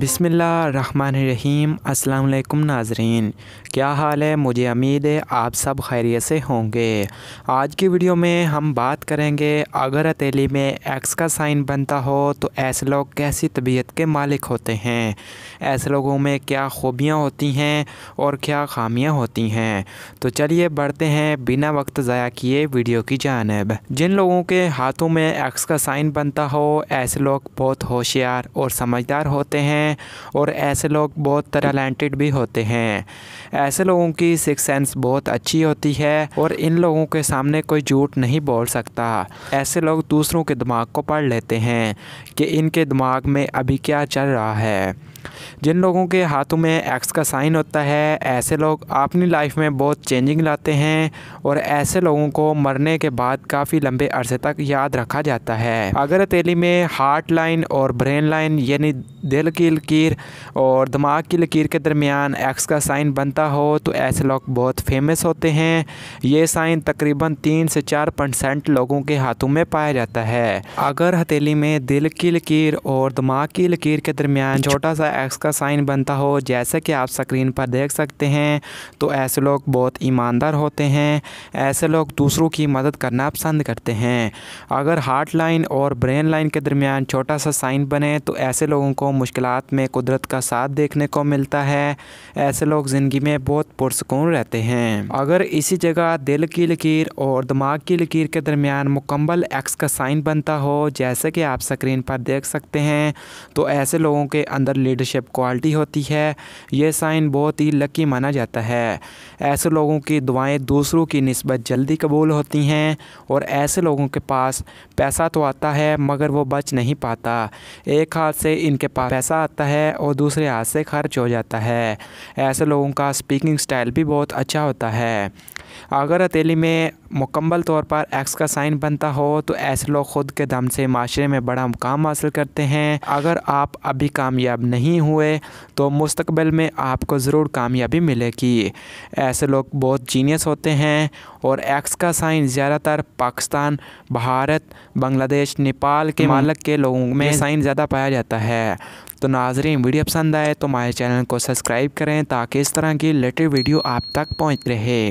बिसमिल्ल रहीम अस्सलाम वालेकुम नाजरीन क्या हाल है मुझे उम्मीद है आप सब खैरियत से होंगे आज की वीडियो में हम बात करेंगे अगर हथेली में एक्स का साइन बनता हो तो ऐसे लोग कैसी तबीयत के मालिक होते हैं ऐसे लोगों में क्या खूबियाँ होती हैं और क्या खामियाँ होती हैं तो चलिए बढ़ते हैं बिना वक्त ज़ाया किए वीडियो की जानब जिन लोगों के हाथों में एक्स का साइन बनता हो ऐसे लोग बहुत होशियार और समझदार होते हैं हैं और ऐसे लोग बहुत टैलेंटेड भी होते हैं ऐसे लोगों की सिक्स सेंस बहुत अच्छी होती है और इन लोगों के सामने कोई झूठ नहीं बोल सकता ऐसे लोग दूसरों के दिमाग को पढ़ लेते हैं कि इनके दिमाग में अभी क्या चल रहा है जिन लोगों के हाथों में एक्स का साइन होता है ऐसे लोग अपनी लाइफ में बहुत चेंजिंग लाते हैं और ऐसे लोगों को मरने के बाद काफ़ी लंबे अरसे तक याद रखा जाता है अगर तेली में हार्ट लाइन और ब्रेन लाइन यानी दिल की लकीर और दिमाग की लकीर के दरमियान एक्स का साइन बनता हो तो ऐसे लोग बहुत फेमस होते हैं ये साइन तकरीबन तीन से चार परसेंट लोगों के हाथों में पाया जाता है अगर हथेली में दिल की लकीर और दिमाग की लकीर के दरमियान छोटा सा एक्स का साइन बनता हो जैसे कि आप स्क्रीन पर देख सकते हैं तो ऐसे लोग बहुत ईमानदार होते हैं ऐसे लोग दूसरों की मदद करना पसंद करते हैं अगर हार्ट लाइन और ब्रेन लाइन के दरमियान छोटा सा साइन बने तो ऐसे लोगों को मुश्किल में कुदरत का साथ देखने को मिलता है ऐसे लोग ज़िंदगी में बहुत पुरसकून रहते हैं अगर इसी जगह दिल की लकीर और दिमाग की लकीर के दरमियान मुकम्मल एक्स का साइन बनता हो जैसे कि आप स्क्रीन पर देख सकते हैं तो ऐसे लोगों के अंदर लीड लीडरशिप क्वालिटी होती है यह साइन बहुत ही लकी माना जाता है ऐसे लोगों की दुआएं दूसरों की नस्बत जल्दी कबूल होती हैं और ऐसे लोगों के पास पैसा तो आता है मगर वो बच नहीं पाता एक हाथ से इनके पास पैसा आता है और दूसरे हाथ से खर्च हो जाता है ऐसे लोगों का स्पीकिंग स्टाइल भी बहुत अच्छा होता है अगर हथेली में मुकम्मल तौर पर एक्स का साइन बनता हो तो ऐसे लोग ख़ुद के दम से माशरे में बड़ा मुकाम हासिल करते हैं अगर आप अभी कामयाब नहीं हुए तो मुस्तबिल में आपको ज़रूर कामयाबी मिलेगी ऐसे लोग बहुत जीनियस होते हैं और एक्स का साइन ज़्यादातर पाकिस्तान भारत बांग्लादेश नेपाल के हम्म। मालक के लोगों में साइन ज़्यादा पाया जाता है तो नाजरीन वीडियो पसंद आए तो हमारे चैनल को सब्सक्राइब करें ताकि इस तरह की लेटेस्ट वीडियो आप तक पहुँच रहे